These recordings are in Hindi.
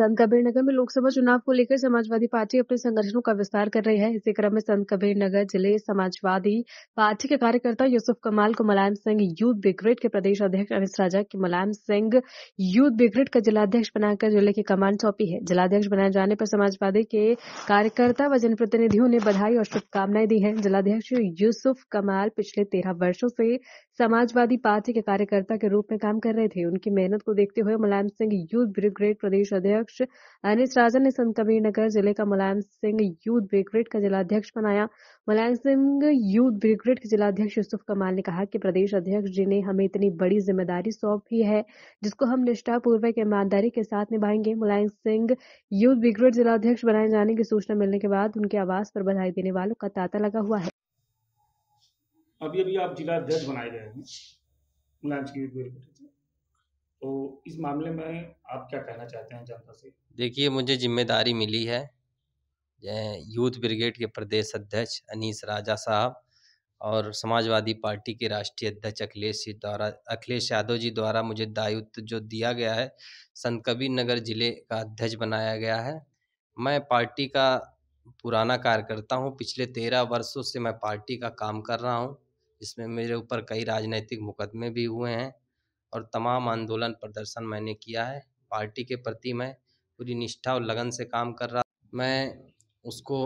संत कबीर नगर में लोकसभा चुनाव को लेकर समाजवादी पार्टी अपने संगठनों का विस्तार कर रही है इसी क्रम में संत कबीर नगर जिले समाजवादी पार्टी के कार्यकर्ता यूसुफ कमाल को मुलायम सिंह यूथ ब्रिगेड के प्रदेश अध्यक्ष अनिश राजा की मुलायम सिंह यूथ ब्रिगेड का जिलाध्यक्ष बनाकर जिले की कमान सौंपी है जिलाध्यक्ष बनाए जाने पर समाजवादी के कार्यकर्ता व जनप्रतिनिधियों ने बधाई और शुभकामनाएं दी है जिलाध्यक्ष यूसुफ कमाल पिछले तेरह वर्षो से समाजवादी पार्टी के कार्यकर्ता के रूप में काम कर रहे थे उनकी मेहनत को देखते हुए मुलायम सिंह यूथ ब्रिगेड प्रदेश अध्यक्ष अध्यक्ष एनएच राजन ने संत नगर जिले का मुलायम सिंह यूथ ब्रिगेड का जिलाध्यक्ष बनाया मुलायम सिंह यूथ ब्रिगेड के जिलाध्यक्ष यूसुफ कमाल ने कहा कि प्रदेश अध्यक्ष जी ने हमें इतनी बड़ी जिम्मेदारी सौंपी है जिसको हम निष्ठापूर्वक ईमानदारी के साथ निभाएंगे मुलायम सिंह यूथ ब्रिगेड जिलाध्यक्ष बनाए जाने की सूचना मिलने के बाद उनके आवास पर बधाई देने वालों का तांता लगा हुआ है अभी अभी आप जिला अध्यक्ष बनाए गए हैं मुलायम सिंह तो इस मामले में आप क्या कहना चाहते हैं जनता से देखिए मुझे जिम्मेदारी मिली है यूथ ब्रिगेड के प्रदेश अध्यक्ष अनीस राजा साहब और समाजवादी पार्टी के राष्ट्रीय अध्यक्ष अखिलेश जी द्वारा अखिलेश यादव जी द्वारा मुझे दायित्व जो दिया गया है संत कबीर नगर जिले का अध्यक्ष बनाया गया है मैं पार्टी का पुराना कार्यकर्ता हूँ पिछले तेरह वर्षों से मैं पार्टी का काम कर रहा हूँ इसमें मेरे ऊपर कई राजनीतिक मुकदमे भी हुए हैं और तमाम आंदोलन प्रदर्शन मैंने किया है पार्टी के प्रति मैं पूरी निष्ठा और लगन से काम कर रहा मैं उसको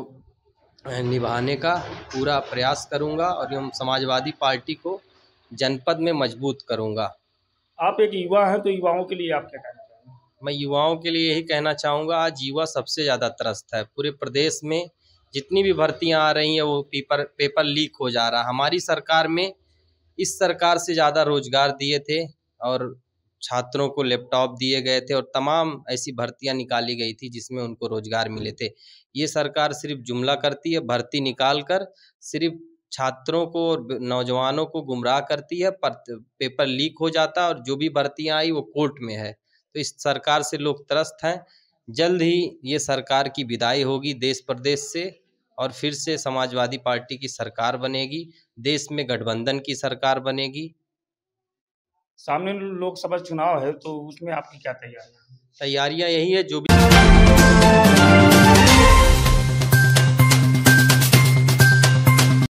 निभाने का पूरा प्रयास करूंगा और हम समाजवादी पार्टी को जनपद में मजबूत करूंगा आप एक युवा हैं तो युवाओं के लिए आप क्या कहना चाहेंगे मैं युवाओं के लिए यही कहना चाहूँगा आज युवा सबसे ज़्यादा त्रस्त है पूरे प्रदेश में जितनी भी भर्तियाँ आ रही हैं वो पेपर पेपर लीक हो जा रहा हमारी सरकार में इस सरकार से ज़्यादा रोजगार दिए थे और छात्रों को लैपटॉप दिए गए थे और तमाम ऐसी भर्तियां निकाली गई थी जिसमें उनको रोजगार मिले थे ये सरकार सिर्फ जुमला करती है भर्ती निकाल कर सिर्फ छात्रों को और नौजवानों को गुमराह करती है पर पेपर लीक हो जाता है और जो भी भर्तियाँ आई वो कोर्ट में है तो इस सरकार से लोग त्रस्त हैं जल्द ही ये सरकार की विदाई होगी देश प्रदेश से और फिर से समाजवादी पार्टी की सरकार बनेगी देश में गठबंधन की सरकार बनेगी सामने लोकसभा चुनाव है तो उसमें आपकी क्या तैयारियां तैयारियां यही है जो भी